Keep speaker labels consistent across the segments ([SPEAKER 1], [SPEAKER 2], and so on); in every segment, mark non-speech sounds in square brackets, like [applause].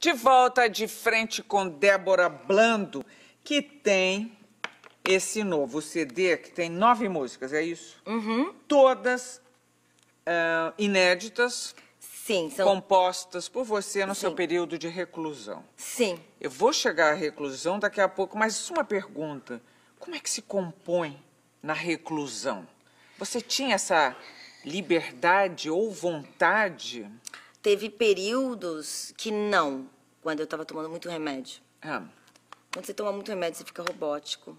[SPEAKER 1] De volta de frente com Débora Blando, que tem esse novo CD, que tem nove músicas, é isso? Uhum. Todas uh, inéditas. Sim, são... Compostas por você no Sim. seu período de reclusão. Sim. Eu vou chegar à reclusão daqui a pouco, mas uma pergunta. Como é que se compõe na reclusão? Você tinha essa liberdade ou vontade? teve períodos que não, quando eu estava tomando muito remédio. É.
[SPEAKER 2] Quando você toma muito remédio, você fica robótico.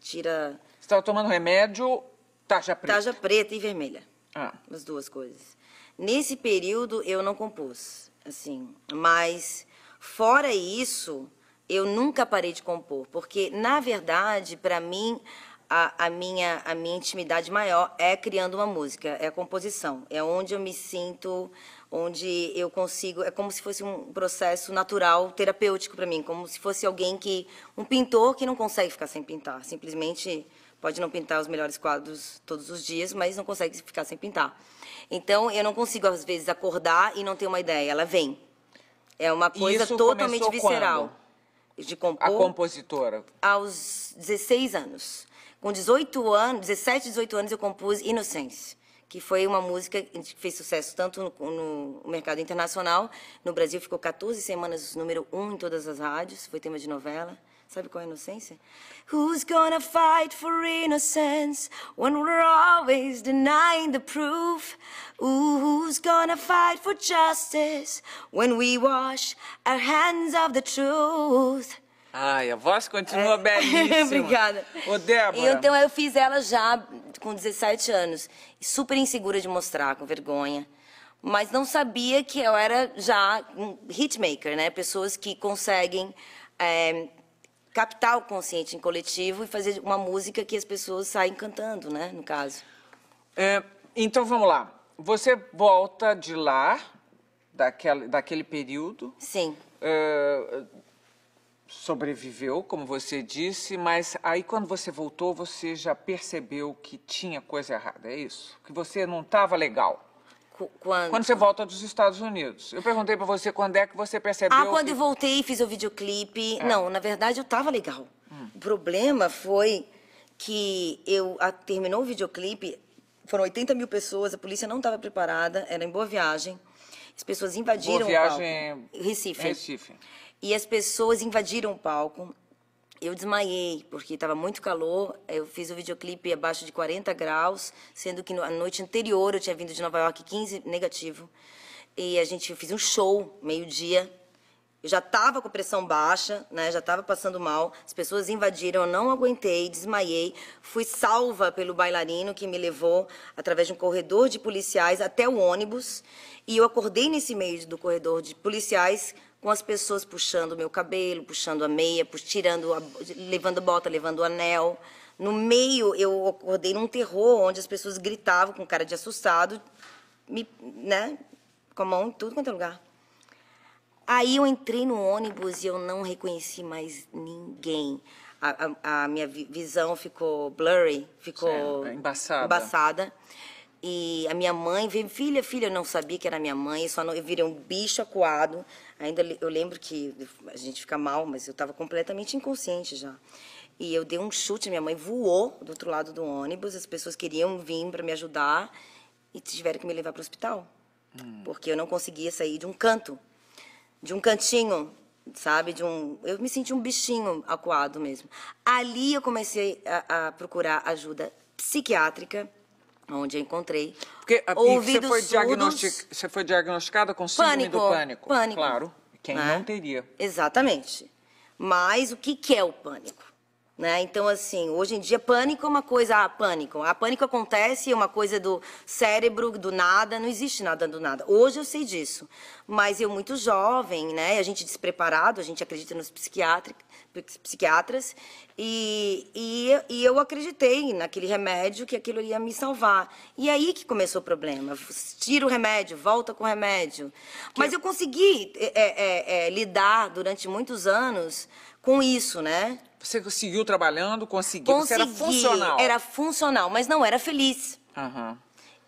[SPEAKER 2] Tira. Você estava tomando remédio, taja preta? Taja preta e vermelha. Ah. As duas coisas. Nesse período, eu não compus, assim. Mas, fora isso, eu nunca parei de compor. Porque, na verdade, para mim, a, a, minha, a minha intimidade maior é criando uma música, é a composição. É onde eu me sinto, onde eu consigo. É como se fosse um processo natural, terapêutico para mim, como se fosse alguém que. um pintor que não consegue ficar sem pintar. Simplesmente pode não pintar os melhores quadros todos os dias, mas não consegue ficar sem pintar. Então, eu não consigo, às vezes, acordar e não ter uma ideia, ela vem. É uma coisa totalmente visceral. Quando? De compor. A compositora? Aos 16 anos. Com 18 anos, 17, 18 anos, eu compus Inocência, que foi uma música que fez sucesso tanto no, no mercado internacional, no Brasil ficou 14 semanas número 1 um em todas as rádios, foi tema de novela. Sabe qual é a inocência? Who's gonna fight for innocence when we're always denying the proof? Ooh, who's gonna fight for justice when we wash our hands of the truth?
[SPEAKER 1] Ai, a voz continua é. [laughs] belíssima. Obrigada. Ô, Débora. Então,
[SPEAKER 2] eu fiz ela já com 17 anos. Super insegura de mostrar, com vergonha. Mas não sabia que eu era já um hitmaker, né? Pessoas que conseguem é, captar o consciente em coletivo e fazer uma música que as pessoas saem cantando, né? No caso.
[SPEAKER 1] É, então, vamos lá. Você volta de lá, daquela, daquele período. Sim. É, sobreviveu, como você disse, mas aí quando você voltou, você já percebeu que tinha coisa errada, é isso? Que você não estava legal. Quando... quando... você volta dos Estados Unidos. Eu perguntei para você quando é que você percebeu... Ah, quando que... eu
[SPEAKER 2] voltei, fiz o videoclipe. É. Não, na verdade, eu tava legal. Hum. O problema foi que eu... A, terminou o videoclipe, foram 80 mil pessoas, a polícia não estava preparada, era em Boa Viagem. As pessoas invadiram Boa Viagem... o palco. Recife. Recife. E as pessoas invadiram o palco. Eu desmaiei, porque estava muito calor. Eu fiz o videoclipe abaixo de 40 graus, sendo que na noite anterior eu tinha vindo de Nova York 15 negativo. E a gente fez um show, meio-dia. Eu já estava com pressão baixa, né? já estava passando mal. As pessoas invadiram, eu não aguentei, desmaiei. Fui salva pelo bailarino que me levou através de um corredor de policiais até o ônibus. E eu acordei nesse meio do corredor de policiais com as pessoas puxando meu cabelo, puxando a meia, tirando, a, levando bota, levando o anel. No meio, eu acordei num terror onde as pessoas gritavam com cara de assustado, me, né, com a mão em tudo quanto é lugar. Aí eu entrei no ônibus e eu não reconheci mais ninguém. A, a, a minha visão ficou blurry, ficou é embaçada. embaçada. E a minha mãe veio, filha, filha, eu não sabia que era minha mãe, só não, eu virei um bicho acuado. Ainda eu lembro que a gente fica mal, mas eu estava completamente inconsciente já. E eu dei um chute, minha mãe voou do outro lado do ônibus, as pessoas queriam vir para me ajudar e tiveram que me levar para o hospital. Hum. Porque eu não conseguia sair de um canto, de um cantinho, sabe? De um, eu me senti um bichinho acuado mesmo. Ali eu comecei a, a procurar ajuda psiquiátrica onde eu encontrei. Porque a, ah, ouvidos você foi, surdos,
[SPEAKER 1] você foi diagnosticada com síndrome pânico, do pânico. Pânico.
[SPEAKER 2] Claro, quem né? não teria. Exatamente. Mas o que, que é o pânico? Né? Então, assim, hoje em dia, pânico é uma coisa. Ah, pânico. A pânico acontece, é uma coisa do cérebro, do nada, não existe nada do nada. Hoje eu sei disso. Mas eu, muito jovem, né? A gente despreparado, a gente acredita nos psiquiatras. E, e, e eu acreditei naquele remédio que aquilo ia me salvar. E aí que começou o problema. Tira o remédio, volta com o remédio. Que... Mas eu consegui é, é, é, lidar durante muitos anos com isso,
[SPEAKER 1] né? Você conseguiu trabalhando, conseguiu. Consegui, Você era funcional. Era
[SPEAKER 2] funcional, mas não era feliz. Uhum.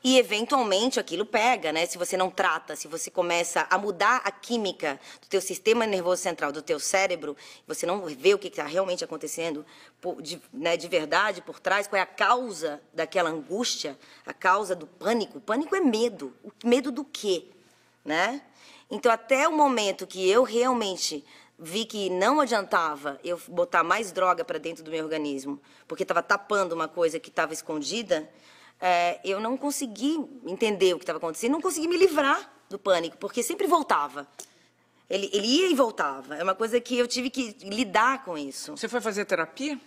[SPEAKER 2] E eventualmente aquilo pega, né? Se você não trata, se você começa a mudar a química do teu sistema nervoso central, do teu cérebro, você não vê o que está realmente acontecendo de, né, de verdade por trás, qual é a causa daquela angústia, a causa do pânico. O pânico é medo. O medo do quê, né? Então até o momento que eu realmente vi que não adiantava eu botar mais droga para dentro do meu organismo, porque estava tapando uma coisa que estava escondida, é, eu não consegui entender o que estava acontecendo, não consegui me livrar do pânico, porque sempre voltava. Ele, ele ia e voltava. É uma coisa que eu tive que lidar com isso. Você foi fazer terapia?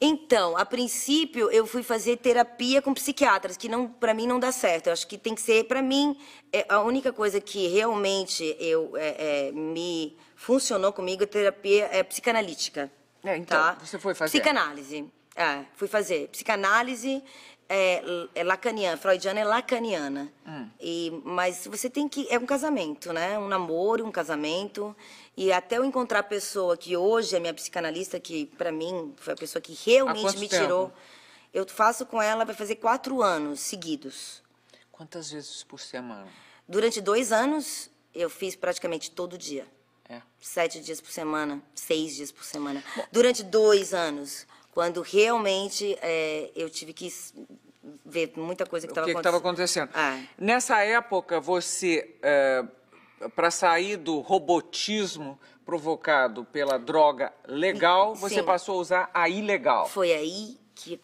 [SPEAKER 2] Então, a princípio eu fui fazer terapia com psiquiatras, que não para mim não dá certo. Eu acho que tem que ser para mim é, a única coisa que realmente eu é, é, me funcionou comigo terapia é, psicanalítica. É, então, tá? você foi fazer? Psicanálise. É, fui fazer. Psicanálise é, é lacaniana, freudiana é lacaniana. Hum. E, mas você tem que. É um casamento, né? Um namoro, um casamento. E até eu encontrar a pessoa que hoje é minha psicanalista, que para mim foi a pessoa que realmente me tempo? tirou. Eu faço com ela, vai fazer quatro anos seguidos. Quantas vezes por semana? Durante dois anos, eu fiz praticamente todo dia. É. Sete dias por semana, seis dias por semana. Durante dois anos, quando realmente é, eu tive que ver muita coisa que estava acontecendo. estava
[SPEAKER 1] acontecendo. Ah. Nessa época, você, é, para sair do robotismo provocado pela droga legal, Sim. você passou a usar a ilegal. Foi aí que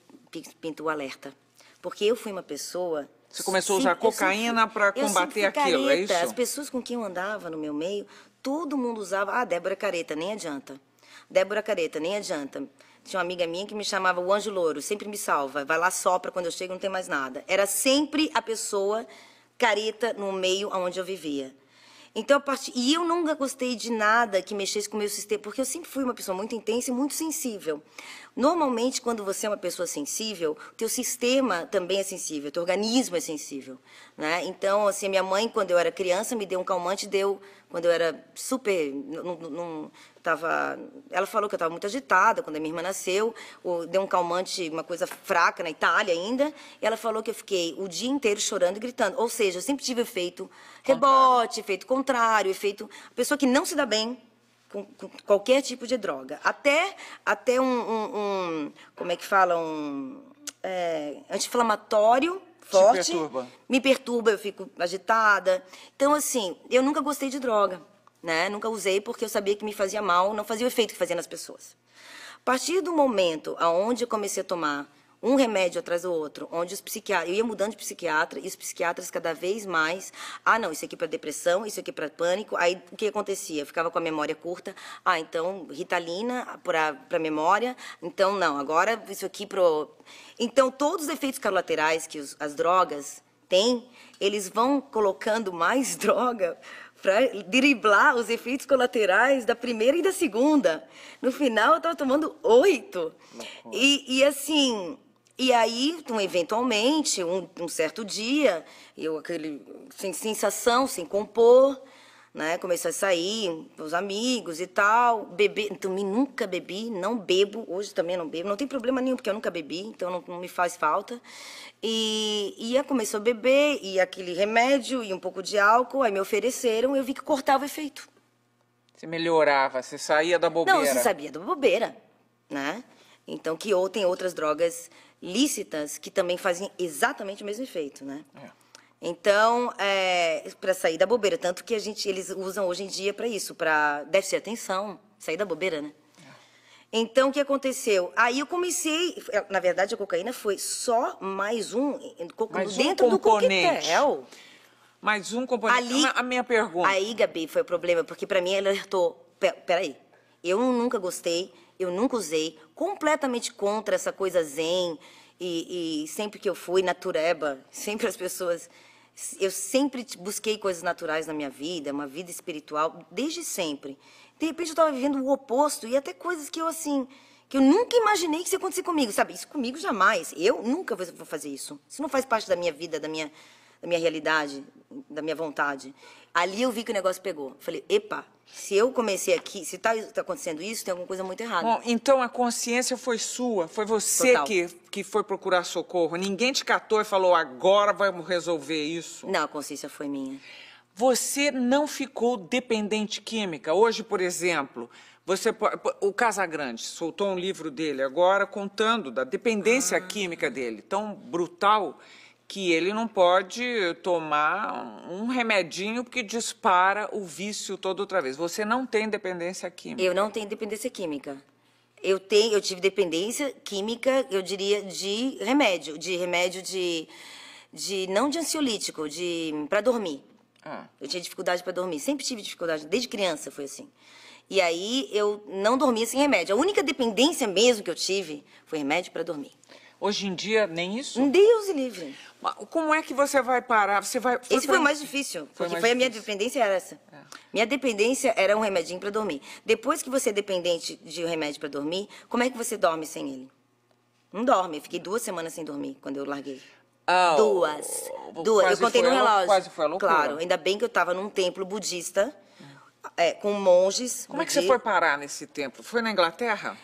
[SPEAKER 1] pintou o alerta.
[SPEAKER 2] Porque eu fui uma pessoa você começou a usar cocaína para combater aquilo, é isso? As pessoas com quem eu andava no meu meio, todo mundo usava. Ah, Débora Careta, nem adianta. Débora Careta, nem adianta. Tinha uma amiga minha que me chamava o Anjo Louro, sempre me salva, vai lá sopra, quando eu chego não tem mais nada. Era sempre a pessoa careta no meio onde eu vivia. Então, a part... E eu nunca gostei de nada que mexesse com o meu sistema, porque eu sempre fui uma pessoa muito intensa e muito sensível. Normalmente, quando você é uma pessoa sensível, teu sistema também é sensível, teu organismo é sensível, né? Então, assim, minha mãe, quando eu era criança, me deu um calmante, deu quando eu era super, não, não tava, ela falou que eu estava muito agitada quando a minha irmã nasceu, deu um calmante, uma coisa fraca na Itália ainda, e ela falou que eu fiquei o dia inteiro chorando e gritando, ou seja, eu sempre tive efeito contrário. rebote, efeito contrário, efeito pessoa que não se dá bem, com, com qualquer tipo de droga. Até, até um, um, um como é que fala, um é, anti-inflamatório forte. Me perturba. Me perturba, eu fico agitada. Então, assim, eu nunca gostei de droga, né? Nunca usei porque eu sabia que me fazia mal, não fazia o efeito que fazia nas pessoas. A partir do momento aonde eu comecei a tomar um remédio atrás do outro, onde os psiquiatras, eu ia mudando de psiquiatra e os psiquiatras cada vez mais, ah não, isso aqui é para depressão, isso aqui é para pânico, aí o que acontecia? Eu ficava com a memória curta, ah então ritalina para memória, então não, agora isso aqui pro, então todos os efeitos colaterais que os, as drogas têm, eles vão colocando mais [laughs] droga para driblar os efeitos colaterais da primeira e da segunda. No final eu estava tomando oito e, e assim e aí, eventualmente, um, um certo dia, eu aquele sem sensação, sem compor, né? Comecei a sair com os amigos e tal, beber, então, também nunca bebi, não bebo, hoje também não bebo, não tem problema nenhum, porque eu nunca bebi, então não, não me faz falta. E, e começou a beber, e aquele remédio, e um pouco de álcool, aí me ofereceram, eu vi que cortava o efeito.
[SPEAKER 1] Você melhorava, você saía da bobeira. Não, você sabia da
[SPEAKER 2] bobeira, né? Então, que ou tem outras drogas lícitas que também fazem exatamente o mesmo efeito, né? É. Então, é, para sair da bobeira, tanto que a gente, eles usam hoje em dia para isso, para deve ser atenção, sair da bobeira, né? É. Então, o que aconteceu? Aí eu comecei, é, na verdade, a cocaína foi só mais um, mais dentro um do coquetel.
[SPEAKER 1] Mais um componente. Ali, a minha pergunta.
[SPEAKER 2] Aí, Gabi, foi o problema, porque para mim ela alertou, peraí, eu nunca gostei eu nunca usei, completamente contra essa coisa zen, e, e sempre que eu fui natureba, [laughs] sempre as pessoas eu sempre busquei coisas naturais na minha vida, uma vida espiritual, desde sempre. De repente eu estava vivendo o oposto e até coisas que eu assim, que eu nunca imaginei que isso ia acontecer comigo, sabe? Isso comigo jamais. Eu nunca vou fazer isso. Isso não faz parte da minha vida, da minha, da minha realidade, da minha vontade. Ali eu vi que o negócio pegou. Falei, epa, se eu comecei aqui, se está tá acontecendo isso, tem alguma coisa muito errada. Bom,
[SPEAKER 1] então a consciência foi sua, foi você que, que foi procurar socorro. Ninguém te catou e falou, agora vamos resolver isso. Não, a consciência foi minha. Você não ficou dependente química. Hoje, por exemplo, você o Casagrande soltou um livro dele agora contando da dependência ah. química dele, tão brutal que ele não pode tomar um remedinho que dispara o vício todo outra vez. Você não tem dependência química. Eu não tenho dependência química.
[SPEAKER 2] Eu tenho, eu tive dependência química, eu diria de remédio, de remédio de, de não de ansiolítico, de para dormir. Ah. Eu tinha dificuldade para dormir, sempre tive dificuldade, desde criança foi assim. E aí eu não dormia sem remédio. A única dependência mesmo que eu tive foi remédio para dormir. Hoje em dia, nem isso? Deus livre. Mas como é que você vai parar? Você vai... Foi Esse foi mais difícil, foi porque mais foi a minha difícil. dependência era essa. É. Minha dependência era um remedinho para dormir. Depois que você é dependente de um remédio para dormir, como é que você dorme sem ele? Não dorme. Eu fiquei duas semanas sem dormir quando eu larguei. Oh, duas. Duas. Eu contei no relógio. Quase foi a loucura. Claro, ainda bem que eu estava num templo budista, hum. é, com monges. Como budi... é que você foi
[SPEAKER 1] parar nesse templo? Foi na Inglaterra?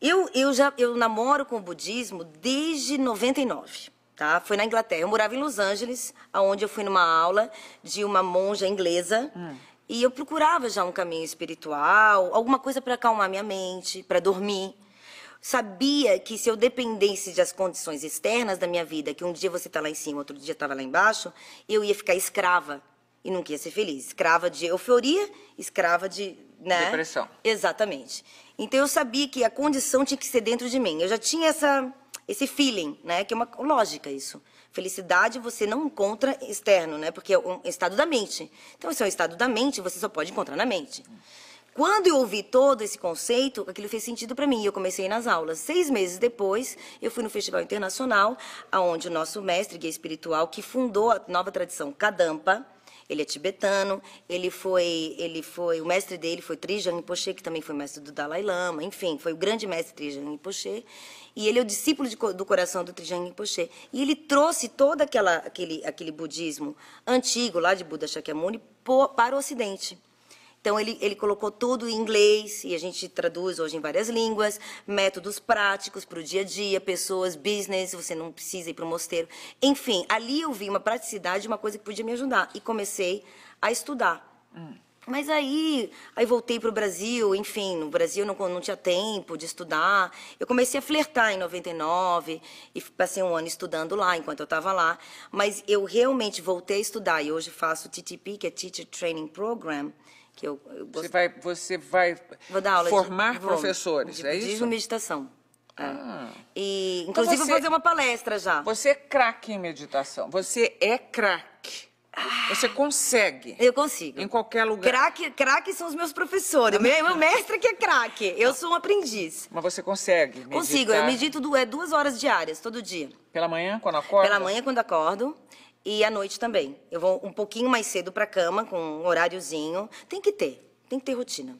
[SPEAKER 2] Eu, eu já eu namoro com o budismo desde 99, tá? Foi na Inglaterra. Eu morava em Los Angeles, aonde eu fui numa aula de uma monja inglesa. Hum. E eu procurava já um caminho espiritual, alguma coisa para acalmar minha mente, para dormir. Sabia que se eu dependesse das condições externas da minha vida, que um dia você está lá em cima, outro dia estava lá embaixo, eu ia ficar escrava e nunca ia ser feliz. Escrava de euforia, escrava de. Né? Depressão. Exatamente. Então eu sabia que a condição tinha que ser dentro de mim. Eu já tinha essa, esse feeling, né? Que é uma lógica isso. Felicidade você não encontra externo, né? Porque é um estado da mente. Então, se é um estado da mente, você só pode encontrar na mente. Quando eu ouvi todo esse conceito, aquilo fez sentido para mim. Eu comecei nas aulas. Seis meses depois, eu fui no Festival Internacional, aonde o nosso mestre guia espiritual, que fundou a nova tradição Kadampa, ele é tibetano, ele foi, ele foi, o mestre dele foi Trijan Rinpoche, que também foi mestre do Dalai Lama, enfim, foi o grande mestre Trijan Rinpoche. E ele é o discípulo de, do coração do Trijan Rinpoche. E ele trouxe todo aquela, aquele, aquele budismo antigo, lá de Buda Shakyamuni, para o Ocidente. Então, ele, ele colocou tudo em inglês, e a gente traduz hoje em várias línguas, métodos práticos para o dia a dia, pessoas, business, você não precisa ir para o mosteiro. Enfim, ali eu vi uma praticidade, uma coisa que podia me ajudar. E comecei a estudar. Hum. Mas aí, aí voltei para o Brasil, enfim, no Brasil não, não tinha tempo de estudar. Eu comecei a flertar em 99 e passei um ano estudando lá, enquanto eu estava lá. Mas eu realmente voltei a estudar e hoje faço o TTP, que é Teacher Training Program, que eu, eu gost... Você vai, você vai formar de, professores, de, é de, é isso?
[SPEAKER 1] meditação. É. Ah. É. E, então inclusive, então você, vou fazer uma palestra já. Você é craque em meditação. Você é craque. Ah. você consegue. Eu consigo. Em qualquer lugar. Craque, craque são os meus professores. Meu, meu mestre que é craque. Eu sou um aprendiz. Mas você consegue meditar. Consigo. Eu medito
[SPEAKER 2] é duas horas diárias, todo dia. Pela manhã, quando acordo? Pela manhã, quando acordo e à noite também. Eu vou um pouquinho mais cedo para cama, com um horáriozinho. Tem que ter, tem que ter rotina.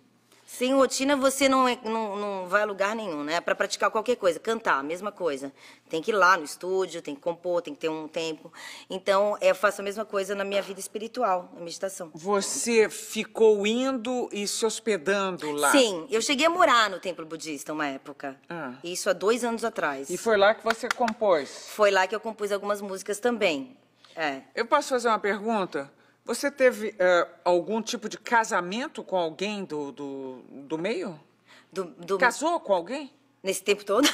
[SPEAKER 2] Sem rotina você não, é, não, não vai a lugar nenhum, né? Para praticar qualquer coisa, cantar, mesma coisa. Tem que ir lá no estúdio, tem que compor, tem que ter um tempo. Então, eu faço a mesma coisa na minha vida espiritual, na meditação.
[SPEAKER 1] Você ficou indo e se hospedando lá? Sim,
[SPEAKER 2] eu cheguei a morar no templo budista uma época. Ah. Isso há dois anos atrás. E foi lá que você compôs? Foi lá que eu compus algumas músicas também. É.
[SPEAKER 1] Eu posso fazer uma pergunta? Você teve é, algum tipo de casamento com alguém do, do, do meio? Do, do... Casou com alguém? Nesse tempo todo?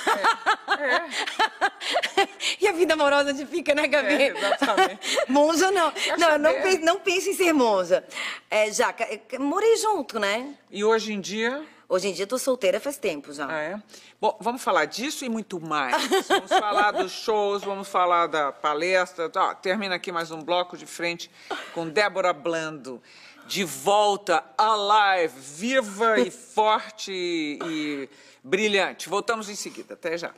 [SPEAKER 1] É. [laughs] é. e a vida amorosa de fica,
[SPEAKER 2] né, Gabi? É, exatamente. [laughs] monza não. não, é. não pense não em ser monza. É, já, é, morei junto, né? E hoje em dia? Hoje em dia, tô solteira faz tempo já. Ah,
[SPEAKER 1] é? Bom, vamos falar disso e muito mais. Vamos falar dos [laughs] shows, vamos falar da palestra. Ah, termina aqui mais um bloco de frente com Débora Blando. De volta, alive, viva e forte e brilhante. Voltamos em seguida. Até já.